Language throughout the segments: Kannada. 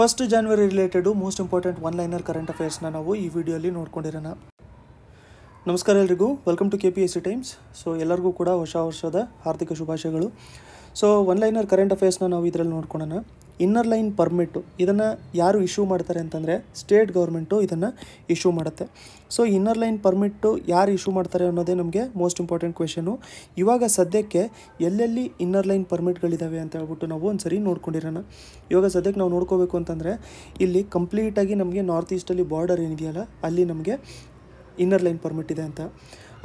first January related most important one liner current ಅಫೇರ್ಸ್ನ ನಾವು ಈ ವಿಡಿಯೋಲಿ ನೋಡ್ಕೊಂಡಿರೋಣ ನಮಸ್ಕಾರ ಎಲ್ರಿಗೂ welcome to K P S C times so ಎಲ್ಲರಿಗೂ ಕೂಡ ಹೊಸ ವರ್ಷದ ಆರ್ಥಿಕ ಶುಭಾಶಯಗಳು ಸೊ ಒನ್ ಲೈನರ್ ಕರೆಂಟ್ ಅಫೇರ್ಸ್ನ ನಾವು ಇದರಲ್ಲಿ ನೋಡ್ಕೊಳೋಣ ಇನ್ನರ್ ಲೈನ್ ಪರ್ಮಿಟ್ಟು ಇದನ್ನು ಯಾರು ಇಶ್ಯೂ ಮಾಡ್ತಾರೆ ಅಂತಂದರೆ ಸ್ಟೇಟ್ ಗೌರ್ಮೆಂಟು ಇದನ್ನು ಇಶ್ಯೂ ಮಾಡುತ್ತೆ ಸೊ ಇನ್ನರ್ ಲೈನ್ ಪರ್ಮಿಟ್ಟು ಯಾರು ಇಶ್ಯೂ ಮಾಡ್ತಾರೆ ಅನ್ನೋದೇ ನಮಗೆ ಮೋಸ್ಟ್ ಇಂಪಾರ್ಟೆಂಟ್ ಕ್ವೆಶನು ಇವಾಗ ಸದ್ಯಕ್ಕೆ ಎಲ್ಲೆಲ್ಲಿ ಇನ್ನರ್ ಲೈನ್ ಪರ್ಮಿಟ್ಗಳಿದ್ದಾವೆ ಅಂತ ಹೇಳ್ಬಿಟ್ಟು ನಾವು ಒಂದು ಸರಿ ನೋಡ್ಕೊಂಡಿರೋಣ ಇವಾಗ ಸದ್ಯಕ್ಕೆ ನಾವು ನೋಡ್ಕೋಬೇಕು ಅಂತಂದರೆ ಇಲ್ಲಿ ಕಂಪ್ಲೀಟಾಗಿ ನಮಗೆ ನಾರ್ತ್ ಈಸ್ಟಲ್ಲಿ ಬಾರ್ಡರ್ ಏನಿದೆಯಲ್ಲ ಅಲ್ಲಿ ನಮಗೆ ಇನ್ನರ್ ಲೈನ್ ಪರ್ಮಿಟ್ ಇದೆ ಅಂತ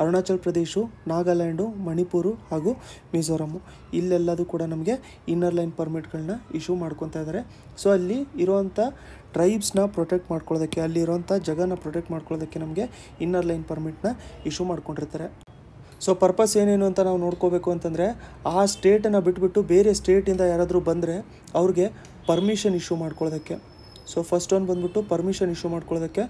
ಅರುಣಾಚಲ್ ಪ್ರದೇಶ ನಾಗಾಲ್ಯಾಂಡು ಮಣಿಪುರು ಹಾಗೂ ಮಿಜೋರಾಮು ಇಲ್ಲೆಲ್ಲದೂ ಕೂಡ ನಮಗೆ ಇನ್ನರ್ ಲೈನ್ ಪರ್ಮಿಟ್ಗಳನ್ನ ಇಶ್ಯೂ ಮಾಡ್ಕೊತಾ ಇದ್ದಾರೆ ಸೊ ಅಲ್ಲಿ ಇರುವಂಥ ಟ್ರೈಬ್ಸ್ನ ಪ್ರೊಟೆಕ್ಟ್ ಮಾಡ್ಕೊಳ್ಳೋದಕ್ಕೆ ಅಲ್ಲಿ ಇರುವಂಥ ಜಗನ ಪ್ರೊಟೆಕ್ಟ್ ಮಾಡ್ಕೊಳ್ಳೋದಕ್ಕೆ ನಮಗೆ ಇನ್ನರ್ ಲೈನ್ ಪರ್ಮಿಟ್ನ ಇಶ್ಯೂ ಮಾಡ್ಕೊಂಡಿರ್ತಾರೆ ಸೊ ಪರ್ಪಸ್ ಏನೇನು ಅಂತ ನಾವು ನೋಡ್ಕೋಬೇಕು ಅಂತಂದರೆ ಆ ಸ್ಟೇಟನ್ನು ಬಿಟ್ಬಿಟ್ಟು ಬೇರೆ ಸ್ಟೇಟಿಂದ ಯಾರಾದರೂ ಬಂದರೆ ಅವ್ರಿಗೆ ಪರ್ಮಿಷನ್ ಇಶ್ಯೂ ಮಾಡ್ಕೊಳ್ಳೋದಕ್ಕೆ ಸೊ ಫಸ್ಟ್ ಒಂದು ಬಂದ್ಬಿಟ್ಟು ಪರ್ಮಿಷನ್ ಇಶ್ಯೂ ಮಾಡ್ಕೊಳ್ಳೋದಕ್ಕೆ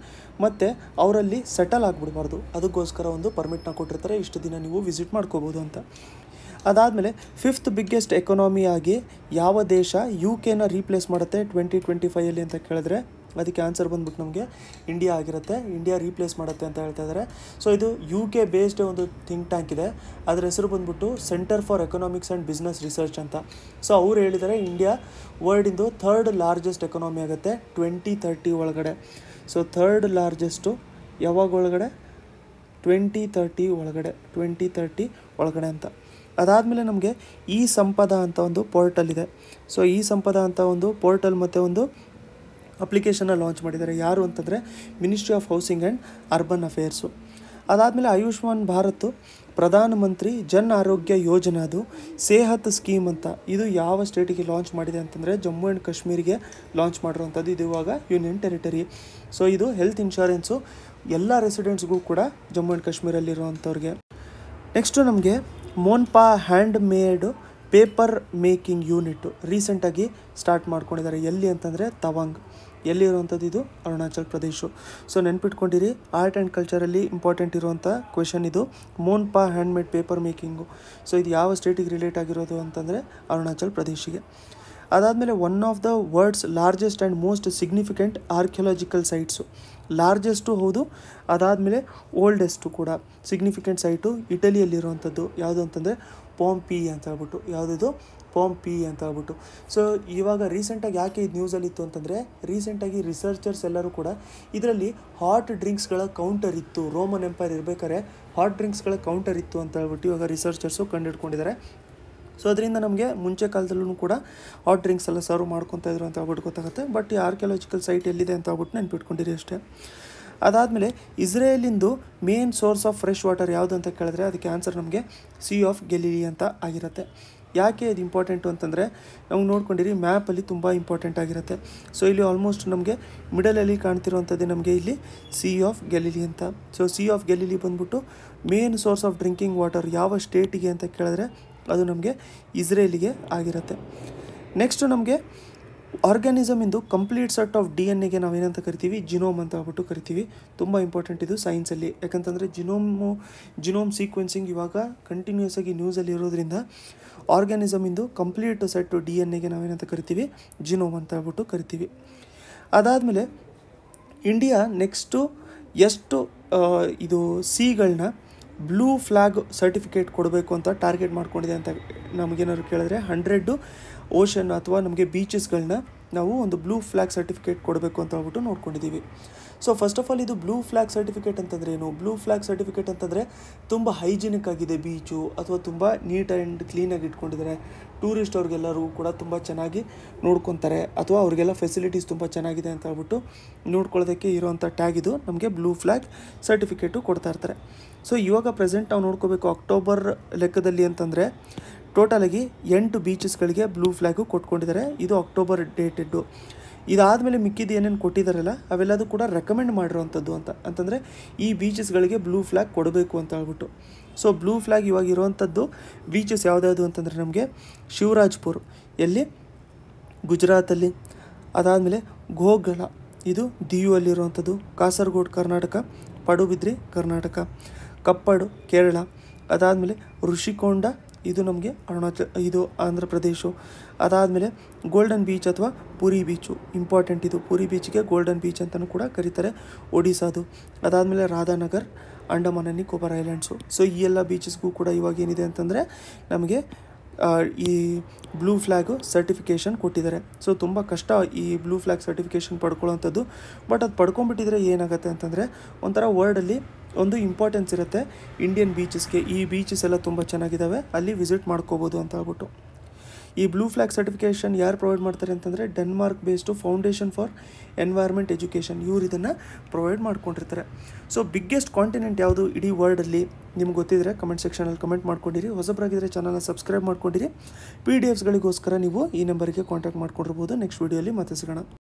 ಮತ್ತು ಅವರಲ್ಲಿ ಸೆಟಲ್ ಆಗಿಬಿಡಬಾರ್ದು ಅದಕ್ಕೋಸ್ಕರ ಒಂದು ಪರ್ಮಿಟ್ನ ಕೊಟ್ಟಿರ್ತಾರೆ ಇಷ್ಟು ದಿನ ನೀವು ವಿಸಿಟ್ ಮಾಡ್ಕೋಬೋದು ಅಂತ ಅದಾದಮೇಲೆ ಫಿಫ್ತ್ ಬಿಗ್ಗೆಸ್ಟ್ ಎಕನಾಮಿಯಾಗಿ ಯಾವ ದೇಶ ಯು ಕೆನ ರೀಪ್ಲೇಸ್ ಮಾಡುತ್ತೆ ಟ್ವೆಂಟಿ ಟ್ವೆಂಟಿ ಫೈಯಲ್ಲಿ ಅಂತ ಕೇಳಿದ್ರೆ ಅದಕ್ಕೆ ಆನ್ಸರ್ ಬಂದ್ಬಿಟ್ಟು ನಮಗೆ ಇಂಡಿಯಾ ಆಗಿರುತ್ತೆ ಇಂಡಿಯಾ ರೀಪ್ಲೇಸ್ ಮಾಡುತ್ತೆ ಅಂತ ಹೇಳ್ತಾ ಇದ್ದಾರೆ ಸೊ ಇದು ಯು ಕೆ ಬೇಸ್ಡ್ ಒಂದು ಥಿಂಕ್ ಟ್ಯಾಂಕ್ ಇದೆ ಅದರ ಹೆಸರು ಬಂದ್ಬಿಟ್ಟು centre for economics and business research ಅಂತ ಸೊ ಅವರು ಹೇಳಿದ್ದಾರೆ ಇಂಡಿಯಾ ವರ್ಲ್ಡಿಂದು ಥರ್ಡ್ ಲಾರ್ಜೆಸ್ಟ್ ಎಕನಾಮಿ ಆಗುತ್ತೆ ಟ್ವೆಂಟಿ ತರ್ಟಿ ಒಳಗಡೆ ಸೊ ಥರ್ಡ್ ಲಾರ್ಜೆಸ್ಟು ಯಾವಾಗ ಒಳಗಡೆ ಟ್ವೆಂಟಿ ತರ್ಟಿ ಒಳಗಡೆ ಟ್ವೆಂಟಿ ತರ್ಟಿ ಒಳಗಡೆ ಅಂತ ಅದಾದಮೇಲೆ ನಮಗೆ ಈ ಸಂಪದ ಅಂತ ಒಂದು ಪೋರ್ಟಲ್ ಇದೆ ಸೊ ಈ ಸಂಪದ ಅಂತ ಒಂದು ಪೋರ್ಟಲ್ ಮತ್ತು ಒಂದು ಅಪ್ಲಿಕೇಶನ್ನ ಲಾಂಚ್ ಮಾಡಿದ್ದಾರೆ ಯಾರು ಅಂತಂದರೆ ministry of housing and urban affairs ಅದಾದಮೇಲೆ ಆಯುಷ್ಮಾನ್ ಭಾರತ್ ಪ್ರಧಾನಮಂತ್ರಿ ಜನ್ ಆರೋಗ್ಯ ಯೋಜನೆ ಅದು ಸೇಹತ್ ಸ್ಕೀಮ್ ಅಂತ ಇದು ಯಾವ ಸ್ಟೇಟಿಗೆ ಲಾಂಚ್ ಮಾಡಿದೆ ಅಂತಂದರೆ ಜಮ್ಮು ಆ್ಯಂಡ್ ಕಾಶ್ಮೀರಿಗೆ ಲಾಂಚ್ ಮಾಡಿರೋವಂಥದ್ದು ಇದು ಇವಾಗ ಯೂನಿಯನ್ ಟೆರಿಟರಿ ಸೊ ಇದು ಹೆಲ್ತ್ ಇನ್ಶೂರೆನ್ಸು ಎಲ್ಲ ರೆಸಿಡೆಂಟ್ಸ್ಗೂ ಕೂಡ ಜಮ್ಮು ಆ್ಯಂಡ್ ಕಾಶ್ಮೀರಲ್ಲಿರುವಂಥವ್ರಿಗೆ ನೆಕ್ಸ್ಟು ನಮಗೆ Monpa hand made paper making unit ರೀಸೆಂಟಾಗಿ ಸ್ಟಾರ್ಟ್ ಮಾಡ್ಕೊಂಡಿದ್ದಾರೆ ಎಲ್ಲಿ ಅಂತಂದರೆ ತವಾಂಗ್ ಎಲ್ಲಿರುವಂಥದ್ದು ಇದು ಅರುಣಾಚಲ್ ಪ್ರದೇಶು ಸೊ ನೆನ್ಪಿಟ್ಕೊಂಡಿರಿ ಆರ್ಟ್ ಆ್ಯಂಡ್ ಕಲ್ಚರಲ್ಲಿ ಇಂಪಾರ್ಟೆಂಟ್ ಇರುವಂಥ ಕ್ವೆಶನ್ ಇದು ಮೋನ್ ಪಾ ಹ್ಯಾಂಡ್ಮೇಡ್ ಪೇಪರ್ ಮೇಕಿಂಗು ಸೊ ಇದು ಯಾವ ಸ್ಟೇಟಿಗೆ ರಿಲೇಟ್ ಆಗಿರೋದು ಅಂತಂದರೆ ಅರುಣಾಚಲ್ ಪ್ರದೇಶಿಗೆ ಅದಾದಮೇಲೆ one of the world's largest and most significant archaeological sites largest ಹೌದು ಅದಾದಮೇಲೆ ಓಲ್ಡೆಸ್ಟು ಕೂಡ ಸಿಗ್ನಿಫಿಕೆಂಟ್ ಸೈಟು ಇಟಲಿಯಲ್ಲಿರುವಂಥದ್ದು ಯಾವುದು ಅಂತಂದರೆ ಪೋಂಪಿ ಅಂತ ಹೇಳ್ಬಿಟ್ಟು ಯಾವುದಿದು ಪೋಂಪಿ ಅಂತ ಹೇಳ್ಬಿಟ್ಟು ಸೊ ಇವಾಗ ರೀಸೆಂಟಾಗಿ ಯಾಕೆ ಇದು ನ್ಯೂಸಲ್ಲಿ ಇತ್ತು ಅಂತಂದರೆ ರೀಸೆಂಟಾಗಿ ರಿಸರ್ಚರ್ಸ್ ಎಲ್ಲರೂ ಕೂಡ ಇದರಲ್ಲಿ ಹಾಟ್ ಡ್ರಿಂಕ್ಸ್ಗಳ ಕೌಂಟರ್ ಇತ್ತು ರೋಮನ್ ಎಂಪೈರ್ ಇರಬೇಕಾದ್ರೆ ಹಾಟ್ ಡ್ರಿಂಕ್ಸ್ಗಳ ಕೌಂಟರ್ ಇತ್ತು ಅಂತ ಹೇಳ್ಬಿಟ್ಟು ಇವಾಗ ರಿಸರ್ಚರ್ಸು ಕಂಡುಹಿಡ್ಕೊಂಡಿದ್ದಾರೆ ಸೊ ಅದರಿಂದ ನಮಗೆ ಮುಂಚೆ ಕಾಲದಲ್ಲೂ ಕೂಡ ಹಾಟ್ ಡ್ರಿಂಕ್ಸ್ ಎಲ್ಲ ಸರ್ವ್ ಮಾಡ್ಕೊತಾ ಇದ್ರು ಅಂತ ಹೇಳ್ಬಿಟ್ಟು ಗೊತ್ತಾಗುತ್ತೆ ಬಟ್ ಈ ಆರ್ಕಿಯಾಲಜಿಕಲ್ ಸೈಟ್ ಎಲ್ಲಿದೆ ಅಂತ ಹೇಳ್ಬಿಟ್ಟು ನೆನ್ಪಿಟ್ಕೊಂಡಿರಿ ಅಷ್ಟೇ ಅದಾದಮೇಲೆ ಇಸ್ರೇಲಿಂದು main source of fresh water ಯಾವುದು ಅಂತ ಕೇಳಿದ್ರೆ ಅದಕ್ಕೆ ಆನ್ಸರ್ ನಮಗೆ ಸಿ ಆಫ್ ಗೆಲಿಲಿ ಅಂತ ಆಗಿರುತ್ತೆ ಯಾಕೆ ಇದು ಇಂಪಾರ್ಟೆಂಟು ಅಂತಂದರೆ ನಮ್ಗೆ ನೋಡ್ಕೊಂಡಿರಿ ಮ್ಯಾಪಲ್ಲಿ ತುಂಬ ಇಂಪಾರ್ಟೆಂಟ್ ಆಗಿರುತ್ತೆ ಸೊ ಇಲ್ಲಿ ಆಲ್ಮೋಸ್ಟ್ ನಮಗೆ ಮಿಡಲಲ್ಲಿ ಕಾಣ್ತಿರುವಂಥದ್ದೇ ನಮಗೆ ಇಲ್ಲಿ ಸಿ ಆಫ್ ಗೆಲಿಲಿ ಅಂತ ಸೊ ಸಿ ಆಫ್ ಗೆಲಿಲಿ ಬಂದ್ಬಿಟ್ಟು main source of drinking water ಯಾವ ಸ್ಟೇಟಿಗೆ ಅಂತ ಕೇಳಿದ್ರೆ ಅದು ನಮಗೆ ಇಸ್ರೇಲಿಗೆ ಆಗಿರುತ್ತೆ ನೆಕ್ಸ್ಟು ನಮಗೆ ಆರ್ಗ್ಯಾನಿಸಮ್ ಇಂದು complete set of D N ಎಗೆ ನಾವೇನಂತ ಕರಿತೀವಿ ಜಿನೋಮ್ ಅಂತ ಹೇಳ್ಬಿಟ್ಟು ಕರಿತೀವಿ ತುಂಬ ಇಂಪಾರ್ಟೆಂಟ್ ಇದು ಸೈನ್ಸಲ್ಲಿ ಯಾಕಂತಂದರೆ ಜಿನೋಮು ಜಿನೋಮ್ ಸೀಕ್ವೆನ್ಸಿಂಗ್ ಇವಾಗ ಕಂಟಿನ್ಯೂಸ್ ಆಗಿ ನ್ಯೂಸಲ್ಲಿ ಇರೋದ್ರಿಂದ ಆರ್ಗ್ಯಾನಿಸಮ್ ಇಂದು ಕಂಪ್ಲೀಟ್ ಸೆಟ್ ಡಿ ಎನ್ ಎಗೆ ನಾವೇನಂತ ಕರಿತೀವಿ ಜಿನೋಮ್ ಅಂತ ಹೇಳ್ಬಿಟ್ಟು ಕರಿತೀವಿ ಅದಾದಮೇಲೆ ಇಂಡಿಯಾ ನೆಕ್ಸ್ಟು ಎಷ್ಟು ಇದು ಸಿಗಳನ್ನ ಬ್ಲೂ ಫ್ಲ್ಯಾಗ್ ಸರ್ಟಿಫಿಕೇಟ್ ಕೊಡಬೇಕು ಅಂತ ಟಾರ್ಗೆಟ್ ಮಾಡ್ಕೊಂಡಿದೆ ಅಂತ ನಮಗೇನಾದ್ರು ಕೇಳಿದ್ರೆ ಹಂಡ್ರೆಡ್ಡು ಓಷನ್ ಅಥವಾ ನಮಗೆ ಬೀಚಸ್ಗಳನ್ನ ನಾವು ಒಂದು ಬ್ಲೂ ಫ್ಲ್ಯಾಗ್ ಸರ್ಟಿಫಿಕೇಟ್ ಕೊಡಬೇಕು ಅಂತ ಹೇಳ್ಬಿಟ್ಟು ನೋಡ್ಕೊಂಡಿದ್ದೀವಿ ಸೊ ಫಸ್ಟ್ ಆಫ್ ಆಲ್ ಇದು ಬ್ಲೂ ಫ್ಲ್ಯಾಗ್ ಸರ್ಟಿಫಿಕೇಟ್ ಅಂತಂದ್ರೆ ಏನು ಬ್ಲೂ ಫ್ಲ್ಯಾಗ್ ಸರ್ಟಿಫಿಕೇಟ್ ಅಂತಂದರೆ ತುಂಬ ಹೈಜಿನಿಕ್ ಆಗಿದೆ ಬೀಚು ಅಥವಾ ತುಂಬ ನೀಟ್ ಆ್ಯಂಡ್ ಕ್ಲೀನಾಗಿ ಇಟ್ಕೊಂಡಿದ್ದಾರೆ ಟೂರಿಸ್ಟ್ ಅವ್ರಿಗೆಲ್ಲರೂ ಕೂಡ ತುಂಬ ಚೆನ್ನಾಗಿ ನೋಡ್ಕೊತಾರೆ ಅಥವಾ ಅವ್ರಿಗೆಲ್ಲ ಫೆಸಿಲಿಟೀಸ್ ತುಂಬ ಚೆನ್ನಾಗಿದೆ ಅಂತ ಹೇಳ್ಬಿಟ್ಟು ನೋಡ್ಕೊಳ್ಳೋದಕ್ಕೆ ಇರೋವಂಥ ಟ್ಯಾಗ್ ಇದು ನಮಗೆ ಬ್ಲೂ ಫ್ಲ್ಯಾಗ್ ಸರ್ಟಿಫಿಕೇಟು ಕೊಡ್ತಾ ಇರ್ತಾರೆ ಸೊ ಇವಾಗ ಪ್ರೆಸೆಂಟ್ ನಾವು ನೋಡ್ಕೋಬೇಕು ಅಕ್ಟೋಬರ್ ಲೆಕ್ಕದಲ್ಲಿ ಅಂತಂದರೆ ಟೋಟಲಾಗಿ ಎಂಟು ಬೀಚಸ್ಗಳಿಗೆ ಬ್ಲೂ ಫ್ಲ್ಯಾಗು ಕೊಟ್ಕೊಂಡಿದ್ದಾರೆ ಇದು ಅಕ್ಟೋಬರ್ ಡೇಟೆಡ್ಡು ಇದಾದಮೇಲೆ ಮಿಕ್ಕಿದ್ದು ಏನೇನು ಕೊಟ್ಟಿದ್ದಾರಲ್ಲ ಅವೆಲ್ಲದೂ ಕೂಡ ರೆಕಮೆಂಡ್ ಮಾಡಿರೋವಂಥದ್ದು ಅಂತ ಅಂತಂದರೆ ಈ ಬೀಚಸ್ಗಳಿಗೆ ಬ್ಲೂ ಫ್ಲ್ಯಾಗ್ ಕೊಡಬೇಕು ಅಂತ ಹೇಳ್ಬಿಟ್ಟು ಸೊ ಬ್ಲೂ ಫ್ಲ್ಯಾಗ್ ಇವಾಗ ಇರುವಂಥದ್ದು ಬೀಚಸ್ ಯಾವುದ್ಯಾವುದು ಅಂತಂದರೆ ನಮಗೆ ಶಿವರಾಜ್ಪುರ್ ಎಲ್ಲಿ ಗುಜರಾತಲ್ಲಿ ಅದಾದಮೇಲೆ ಗೋಗಳ ಇದು ದಿಯುವಲ್ಲಿರುವಂಥದ್ದು ಕಾಸರಗೋಡು ಕರ್ನಾಟಕ ಪಡುಬಿದ್ರಿ ಕರ್ನಾಟಕ ಕಪ್ಪಡು ಕೇರಳ ಅದಾದಮೇಲೆ ಋಷಿಕೊಂಡ ಇದು ನಮಗೆ ಅರುಣಾಚಲ್ ಇದು ಆಂಧ್ರ ಪ್ರದೇಶು ಅದಾದಮೇಲೆ ಗೋಲ್ಡನ್ ಬೀಚ್ ಅಥವಾ ಪುರಿ ಬೀಚು ಇಂಪಾರ್ಟೆಂಟ್ ಇದು ಪುರಿ ಬೀಚ್ಗೆ ಗೋಲ್ಡನ್ ಬೀಚ್ ಅಂತಲೂ ಕೂಡ ಕರೀತಾರೆ ಒಡಿಸಾದು ಅದಾದಮೇಲೆ Radhanagar Andaman and Nicobar islands so ಈ ಎಲ್ಲ ಬೀಚಸ್ಗೂ ಕೂಡ ಇವಾಗ ಏನಿದೆ ಅಂತಂದರೆ ನಮಗೆ ಈ ಬ್ಲೂ ಫ್ಲ್ಯಾಗು ಸರ್ಟಿಫಿಕೇಷನ್ ಕೊಟ್ಟಿದ್ದಾರೆ ಸೊ ತುಂಬ ಕಷ್ಟ ಈ ಬ್ಲೂ ಫ್ಲ್ಯಾಗ್ ಸರ್ಟಿಫಿಕೇಷನ್ ಪಡ್ಕೊಳ್ಳೋವಂಥದ್ದು ಬಟ್ ಅದು ಪಡ್ಕೊಂಡ್ಬಿಟ್ಟಿದ್ರೆ ಏನಾಗುತ್ತೆ ಅಂತಂದರೆ ಒಂಥರ ವರ್ಲ್ಡಲ್ಲಿ ಒಂದು ಇಂಪಾರ್ಟೆನ್ಸ್ ಇರುತ್ತೆ ಇಂಡಿಯನ್ ಬೀಚಸ್ಗೆ ಈ ಬೀಚಸ್ ಎಲ್ಲ ತುಂಬ ಚೆನ್ನಾಗಿದ್ದಾವೆ ಅಲ್ಲಿ ವಿಸಿಟ್ ಮಾಡ್ಕೋಬೋದು ಅಂತ ಹೇಳ್ಬಿಟ್ಟು ಈ ಬ್ಲೂ ಫ್ಲ್ಯಾಗ್ ಸರ್ಟಿಫಿಕೇಷನ್ ಯಾರು ಪ್ರೊವೈಡ್ ಮಾಡ್ತಾರೆ ಅಂತಂದರೆ Denmark based foundation for environment education ಇವ್ರು ಇದನ್ನು ಪ್ರೊವೈಡ್ ಮಾಡ್ಕೊಂಡಿರ್ತಾರೆ ಸೊ ಬಿಗ್ಗೆಸ್ಟ್ ಕಾಂಟಿನೆಂಟ್ ಯಾವುದು ಇಡೀ ವರ್ಲ್ಡಲ್ಲಿ ನಿಮ್ಗೆ ಗೊತ್ತಿದ್ರೆ ಕಮೆಂಟ್ ಸೆಕ್ಷನಲ್ಲಿ ಕಮೆಂಟ್ ಮಾಡ್ಕೊಂಡಿರಿ ಹೊಸಬ್ರಾಗಿದ್ರೆ ಚಾನಲ್ನ ಸಬ್ಸ್ಕ್ರೈಬ್ ಮಾಡ್ಕೊಂಡಿರಿ ಪಿ ಡಿ ಎಫ್ಸ್ಗಳಿಗೋಸ್ಕರ ನೀವು ಈ ನಂಬರಿಗೆ ಕಾಂಟ್ಯಾಕ್ಟ್ ಮಾಡ್ಕೊಂಡಿರ್ಬೋದು ನೆಕ್ಸ್ಟ್ ವೀಡಿಯೋಲಿ ಮತ್ತೆ ಸಿಗೋಣ